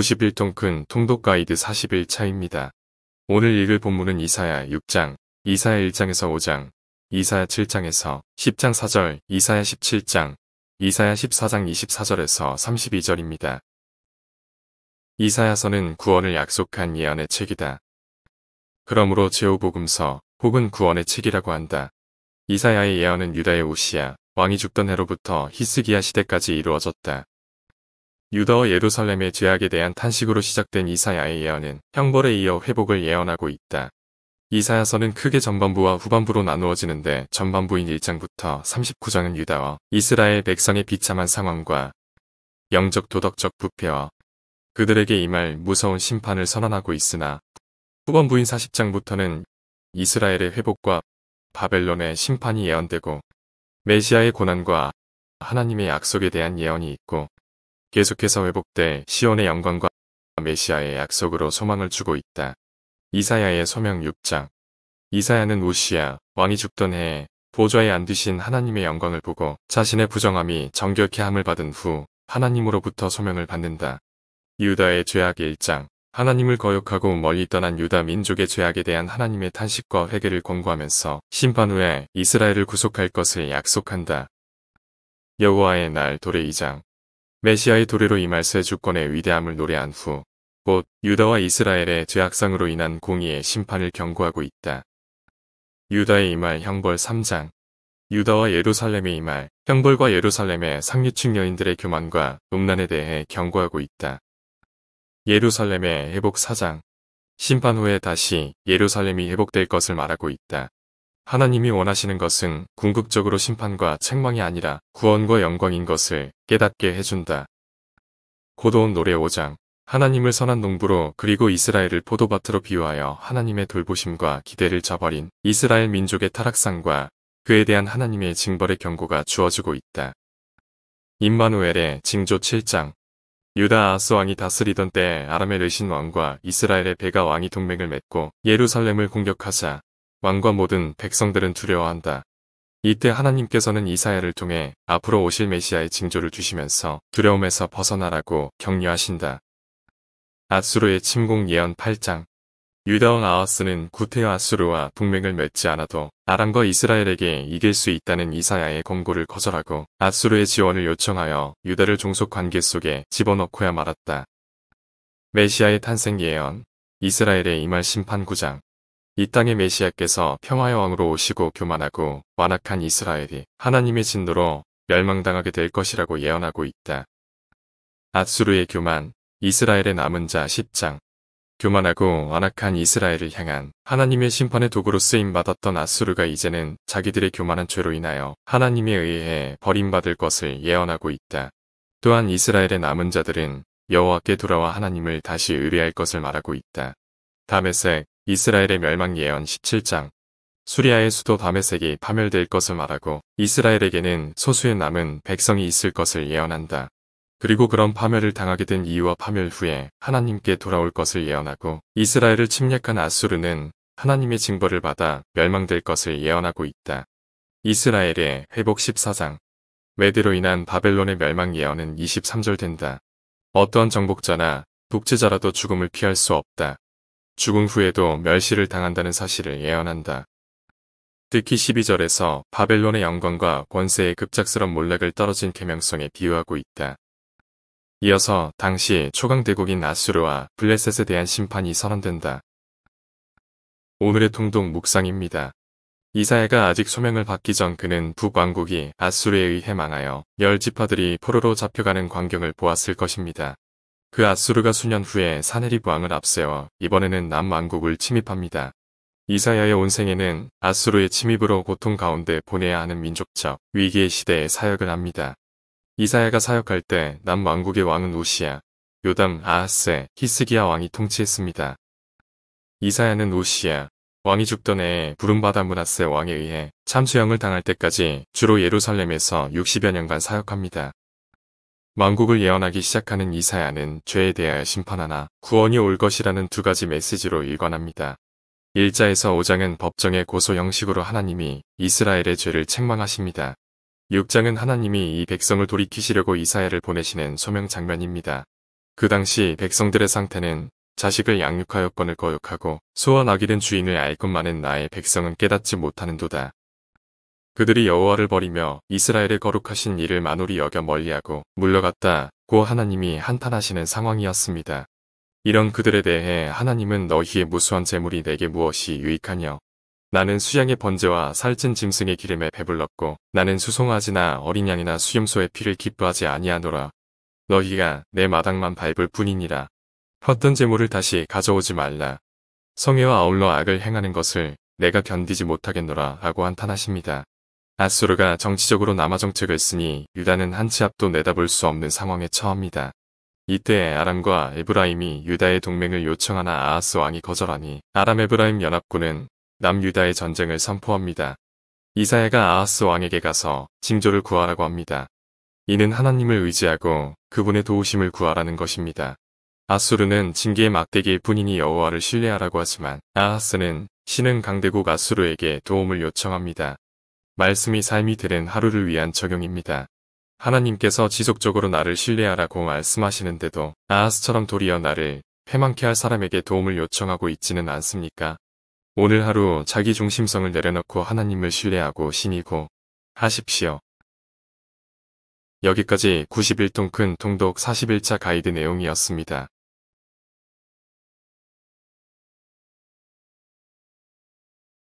91통큰 통독 가이드 41차입니다. 오늘 읽을 본문은 이사야 6장, 이사야 1장에서 5장, 이사야 7장에서 10장 4절, 이사야 17장, 이사야 14장 24절에서 32절입니다. 이사야서는 구원을 약속한 예언의 책이다. 그러므로 제후복음서 혹은 구원의 책이라고 한다. 이사야의 예언은 유다의 우시야 왕이 죽던 해로부터 히스기야 시대까지 이루어졌다. 유다와 예루살렘의 죄악에 대한 탄식으로 시작된 이사야의 예언은 형벌에 이어 회복을 예언하고 있다. 이사야서는 크게 전반부와 후반부로 나누어지는데 전반부인 1장부터 39장은 유다와 이스라엘 백성의 비참한 상황과 영적 도덕적 부패와 그들에게 임할 무서운 심판을 선언하고 있으나 후반부인 40장부터는 이스라엘의 회복과 바벨론의 심판이 예언되고 메시아의 고난과 하나님의 약속에 대한 예언이 있고 계속해서 회복돼 시온의 영광과 메시아의 약속으로 소망을 주고 있다. 이사야의 소명 6장 이사야는 우시야 왕이 죽던 해에 보좌에 앉으신 하나님의 영광을 보고 자신의 부정함이 정결케 함을 받은 후 하나님으로부터 소명을 받는다. 유다의 죄악 1장 하나님을 거역하고 멀리 떠난 유다 민족의 죄악에 대한 하나님의 탄식과 회개를 권고하면서 심판 후에 이스라엘을 구속할 것을 약속한다. 여호와의 날 도래 2장 메시아의 도래로 임할 새 주권의 위대함을 노래한 후 곧 유다와 이스라엘의 죄악상으로 인한 공의의 심판을 경고하고 있다. 유다의 임할 형벌 3장 유다와 예루살렘의 임할 형벌과 예루살렘의 상류층 여인들의 교만과 음란에 대해 경고하고 있다. 예루살렘의 회복 4장 심판 후에 다시 예루살렘이 회복될 것을 말하고 있다. 하나님이 원하시는 것은 궁극적으로 심판과 책망이 아니라 구원과 영광인 것을 깨닫게 해준다. 고도온 노래 5장 하나님을 선한 농부로 그리고 이스라엘을 포도밭으로 비유하여 하나님의 돌보심과 기대를 저버린 이스라엘 민족의 타락상과 그에 대한 하나님의 징벌의 경고가 주어지고 있다. 임마누엘의 징조 7장 유다 아스 왕이 다스리던 때 아람의 르신 왕과 이스라엘의 베가 왕이 동맹을 맺고 예루살렘을 공격하자 왕과 모든 백성들은 두려워한다. 이때 하나님께서는 이사야를 통해 앞으로 오실 메시아의 징조를 주시면서 두려움에서 벗어나라고 격려하신다. 아수르의 침공 예언 8장 유다왕 아하스는 구태와 아수르와 동맹을 맺지 않아도 아람과 이스라엘에게 이길 수 있다는 이사야의 권고를 거절하고 아수르의 지원을 요청하여 유다를 종속 관계 속에 집어넣고야 말았다. 메시아의 탄생 예언 이스라엘의 이말 심판 9장 이 땅의 메시아께서 평화의 왕으로 오시고 교만하고 완악한 이스라엘이 하나님의 진노로 멸망당하게 될 것이라고 예언하고 있다. 아수르의 교만, 이스라엘의 남은 자 10장 교만하고 완악한 이스라엘을 향한 하나님의 심판의 도구로 쓰임받았던 아수르가 이제는 자기들의 교만한 죄로 인하여 하나님에 의해 버림받을 것을 예언하고 있다. 또한 이스라엘의 남은 자들은 여호와께 돌아와 하나님을 다시 의뢰할 것을 말하고 있다. 다메섹, 이스라엘의 멸망 예언 17장 수리아의 수도 다메색이 파멸될 것을 말하고 이스라엘에게는 소수의 남은 백성이 있을 것을 예언한다. 그리고 그런 파멸을 당하게 된 이유와 파멸 후에 하나님께 돌아올 것을 예언하고 이스라엘을 침략한 아수르는 하나님의 징벌을 받아 멸망될 것을 예언하고 있다. 이스라엘의 회복 14장 메대로 인한 바벨론의 멸망 예언은 23절 된다. 어떠한 정복자나 독재자라도 죽음을 피할 수 없다. 죽은 후에도 멸시를 당한다는 사실을 예언한다. 특히 12절에서 바벨론의 영광과 권세의 급작스런 몰락을 떨어진 개명성에 비유하고 있다. 이어서 당시 초강대국인 아수르와 블레셋에 대한 심판이 선언된다. 오늘의 통독 묵상입니다. 이사야가 아직 소명을 받기 전 그는 북왕국이 아수르에 의해 망하여 열 지파들이 포로로 잡혀가는 광경을 보았을 것입니다. 그 아수르가 수년 후에 사네립 왕을 앞세워 이번에는 남왕국을 침입합니다. 이사야의 온생에는 아수르의 침입으로 고통 가운데 보내야 하는 민족적 위기의 시대에 사역을 합니다. 이사야가 사역할 때 남왕국의 왕은 우시야, 요담 아하세, 히스기야 왕이 통치했습니다. 이사야는 우시야, 왕이 죽던 해에 부름바다 문하세 왕에 의해 참수형을 당할 때까지 주로 예루살렘에서 60여 년간 사역합니다. 왕국을 예언하기 시작하는 이사야는 죄에 대하여 심판하나 구원이 올 것이라는 두 가지 메시지로 일관합니다. 1자에서 5장은 법정의 고소 형식으로 하나님이 이스라엘의 죄를 책망하십니다. 6장은 하나님이 이 백성을 돌이키시려고 이사야를 보내시는 소명 장면입니다. 그 당시 백성들의 상태는 자식을 양육하여 권을 거역하고 소원 하기된 주인을 알 것만은 나의 백성은 깨닫지 못하는도다. 그들이 여호와를 버리며 이스라엘의 거룩하신 이를 마누리 여겨 멀리하고 물러갔다 고 하나님이 한탄하시는 상황이었습니다. 이런 그들에 대해 하나님은 너희의 무수한 재물이 내게 무엇이 유익하냐 나는 수양의 번제와 살찐 짐승의 기름에 배불렀고 나는 수송아지나 어린 양이나 수염소의 피를 기뻐하지 아니하노라. 너희가 내 마당만 밟을 뿐이니라. 헛된 재물을 다시 가져오지 말라. 성애와 아울러 악을 행하는 것을 내가 견디지 못하겠노라 라고 한탄하십니다. 아수르가 정치적으로 남하 정책을 쓰니 유다는 한치 앞도 내다볼 수 없는 상황에 처합니다. 이때 아람과 에브라임이 유다의 동맹을 요청하나 아하스 왕이 거절하니 아람 에브라임 연합군은 남유다의 전쟁을 선포합니다. 이사야가 아하스 왕에게 가서 징조를 구하라고 합니다. 이는 하나님을 의지하고 그분의 도우심을 구하라는 것입니다. 아수르는 징계의 막대기일 뿐이니 여호와를 신뢰하라고 하지만 아하스는 신은 강대국 아수르에게 도움을 요청합니다. 말씀이 삶이 되는 하루를 위한 적용입니다. 하나님께서 지속적으로 나를 신뢰하라고 말씀하시는데도 아하스처럼 도리어 나를 패망케 할 사람에게 도움을 요청하고 있지는 않습니까? 오늘 하루 자기 중심성을 내려놓고 하나님을 신뢰하고 신이고 하십시오. 여기까지 9 1통큰 통독 41차 가이드 내용이었습니다.